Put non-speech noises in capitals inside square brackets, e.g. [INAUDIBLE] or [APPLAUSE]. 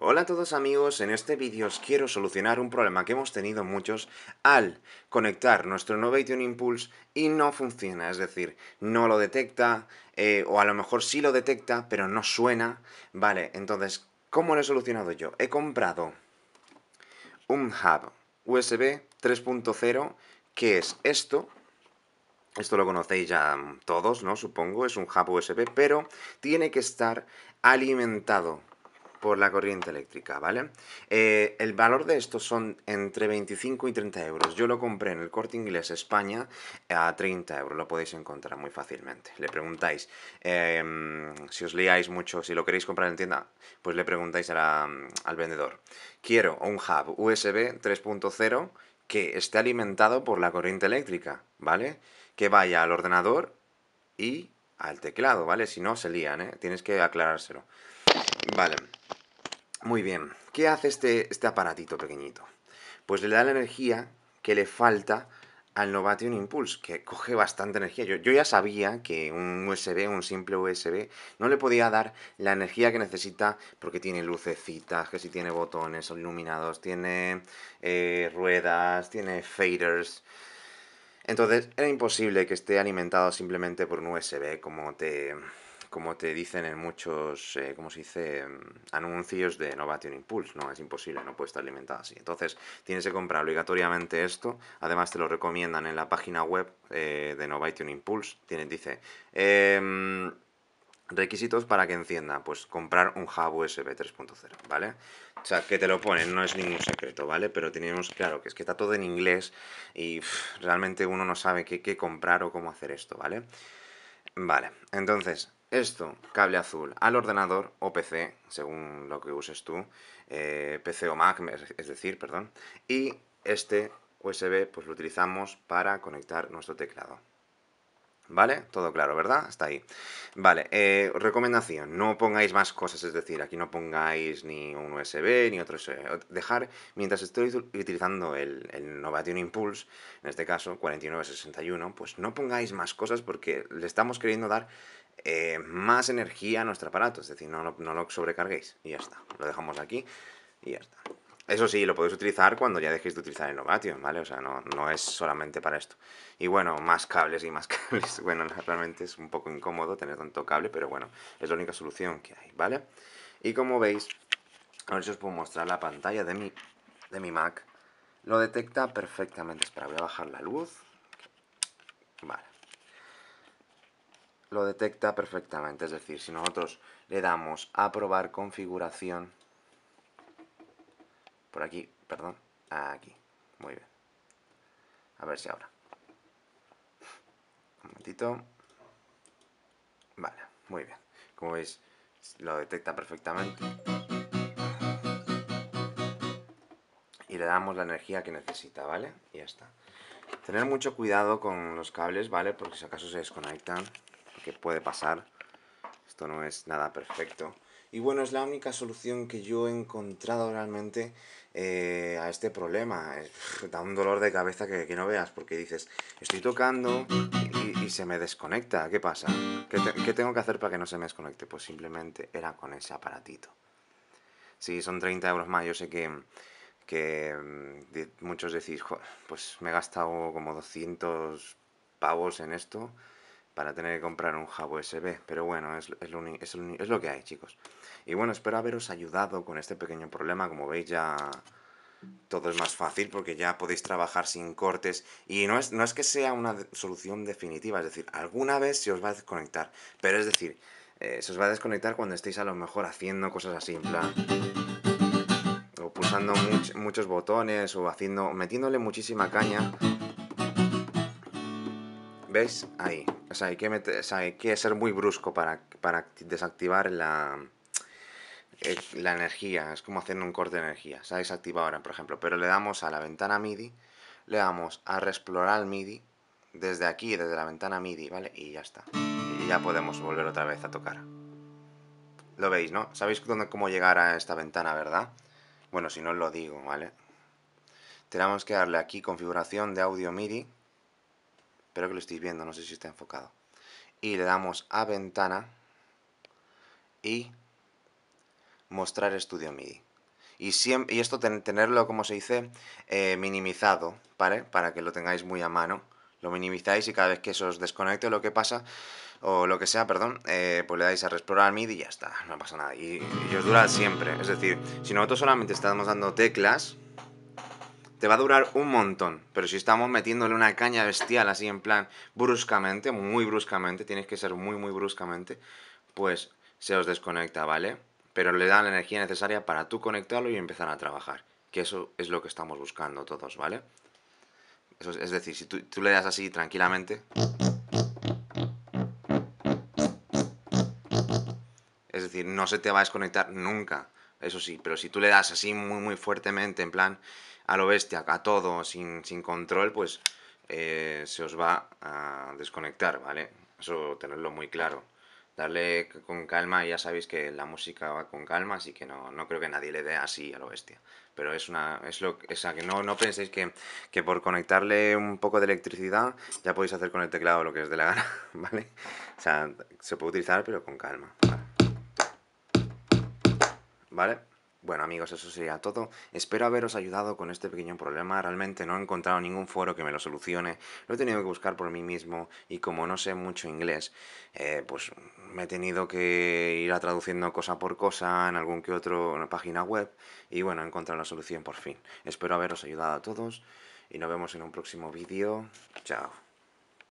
Hola a todos amigos, en este vídeo os quiero solucionar un problema que hemos tenido muchos al conectar nuestro Novation Impulse y no funciona, es decir, no lo detecta eh, o a lo mejor sí lo detecta pero no suena. Vale, entonces, ¿cómo lo he solucionado yo? He comprado un hub USB 3.0 que es esto, esto lo conocéis ya todos, ¿no? Supongo, es un hub USB, pero tiene que estar alimentado por la corriente eléctrica, ¿vale? Eh, el valor de estos son entre 25 y 30 euros. Yo lo compré en el corte inglés España a 30 euros, lo podéis encontrar muy fácilmente. Le preguntáis, em, si os liáis mucho, si lo queréis comprar en tienda, pues le preguntáis al vendedor. Quiero un hub USB 3.0 que esté alimentado por la corriente eléctrica, ¿vale? Que vaya al ordenador y al teclado, ¿vale? Si no, se lían, ¿eh? Tienes que aclarárselo. Vale. Muy bien, ¿qué hace este, este aparatito pequeñito? Pues le da la energía que le falta al Novation Impulse, que coge bastante energía. Yo, ya sabía que un USB, un simple USB, no le podía dar la energía que necesita porque tiene lucecitas, que si tiene botones iluminados, tiene eh, ruedas, tiene faders. Entonces era imposible que esté alimentado simplemente por un USB como te, como te dicen en muchos, eh, ¿cómo se dice?, mm, anuncios de Novation Impulse. No, es imposible, no puede estar alimentada así. Entonces, tienes que comprar obligatoriamente esto. Además, te lo recomiendan en la página web eh, de Novation Impulse. dice, em, requisitos para que encienda. Pues comprar un hub USB 3.0, ¿vale? O sea, que te lo ponen, no es ningún secreto, ¿vale? Pero tenemos claro que es que está todo en inglés y realmente uno no sabe qué, qué comprar o cómo hacer esto, ¿vale? Vale, entonces, esto, cable azul al ordenador o PC, según lo que uses tú, eh, PC o Mac, es decir, perdón, y este USB pues lo utilizamos para conectar nuestro teclado. ¿Vale? Todo claro, ¿verdad? Está ahí. Vale, eh, recomendación, no pongáis más cosas, es decir, aquí no pongáis ni un USB ni otro Dejar, mientras estoy utilizando el, el Novation Impulse, en este caso 4961, pues no pongáis más cosas porque le estamos queriendo dar eh, más energía a nuestro aparato, es decir, no, no, no lo sobrecarguéis. Y ya está, lo dejamos aquí y ya está. Eso sí, lo podéis utilizar cuando ya dejéis de utilizar el Novation, ¿vale? O sea, no, es solamente para esto. Y bueno, más cables y más [LAUGHS] cables. Bueno, realmente es un poco incómodo tener tanto cable, pero bueno, es la única solución que hay, ¿vale? Y como veis, a ver si os puedo mostrar la pantalla de mi, de mi Mac. Lo detecta perfectamente. Espera, voy a bajar la luz. Vale. Lo detecta perfectamente, es decir, si nosotros le damos a probar configuración, por aquí, perdón, ah, aquí. Muy bien. A ver si ahora. Un momentito. Vale, muy bien. Como veis, lo detecta perfectamente. Y le damos la energía que necesita, ¿vale? Y ya está. Tener mucho cuidado con los cables, ¿vale? Porque si acaso se desconectan, que puede pasar. Esto no es nada perfecto. Y bueno, es la única solución que yo he encontrado realmente eh, a este problema. Da un dolor de cabeza que, que no veas, porque dices, estoy tocando y, se me desconecta. ¿Qué pasa? ¿Qué, tengo que hacer para que no se me desconecte? Pues simplemente era con ese aparatito. Sí, son 30 euros más. Yo sé que, que mm, muchos decís, pues me he gastado como 200 pavos en esto para tener que comprar un hub USB. Pero bueno, es, lo, que hay, chicos. Y bueno, espero haberos ayudado con este pequeño problema. Como veis, ya todo es más fácil porque ya podéis trabajar sin cortes. Y no es, no es que sea una solución definitiva, es decir, alguna vez se os va a desconectar. Pero es decir, eh, se os va a desconectar cuando estéis a lo mejor haciendo cosas así, en plan o pulsando muchos botones o haciendo metiéndole muchísima caña. ¿Veis? Ahí, o sea, hay que, que ser muy brusco para, para desactivar la, la energía. Es como hacer un corte de energía. Se ha desactivado ahora, por ejemplo. Pero le damos a la ventana MIDI, le damos a reexplorar MIDI desde aquí, desde la ventana MIDI, ¿vale? Y ya está. Y ya podemos volver otra vez a tocar. Lo veis, ¿no? Sabéis dónde, cómo llegar a esta ventana, ¿verdad? Bueno, si no os lo digo, ¿vale? Tenemos que darle aquí configuración de audio MIDI Espero que lo estéis viendo, no sé si está enfocado. Y le damos a ventana y mostrar estudio MIDI. Y, siempre, y esto tenerlo, como se dice, eh, minimizado, ¿vale? Para que lo tengáis muy a mano. Lo minimizáis y cada vez que eso os desconecte lo que pasa, o lo que sea, perdón, eh, pues le dais a explorar MIDI y ya está, no pasa nada. Y, y os dura siempre. Es decir, si nosotros solamente estamos dando teclas, te va a durar un montón. Pero si estamos metiéndole una caña bestial así en plan bruscamente, muy bruscamente, tienes que ser muy, muy bruscamente, pues se os desconecta, ¿vale? Pero le dan la energía necesaria para tú conectarlo y empezar a trabajar. Que eso es lo que estamos buscando todos, ¿vale? Eso es, decir, si tú, tú le das así tranquilamente... Es decir, no se te va a desconectar nunca eso sí, pero si tú le das así muy, muy fuertemente, en plan, a lo bestia, a todo, sin, control, pues eh, se os va a desconectar, ¿vale? Eso tenerlo muy claro. Darle con calma, ya sabéis que la música va con calma, así que no, creo que nadie le dé así a lo bestia. Pero es una. Es lo que no, no penséis que, que por conectarle un poco de electricidad ya podéis hacer con el teclado lo que es de la gana, [LAUGHS] ¿vale? O sea, se puede utilizar, pero con calma. ¿vale? ¿vale? Bueno amigos, eso sería todo. Espero haberos ayudado con este pequeño problema. Realmente no he encontrado ningún foro que me lo solucione. Lo he tenido que buscar por mí mismo y como no sé mucho inglés, eh, pues me he tenido que ir a traduciendo cosa por cosa en algún que otro página web y bueno, he encontrado la solución por fin. Espero haberos ayudado a todos y nos vemos en un próximo vídeo. Chao.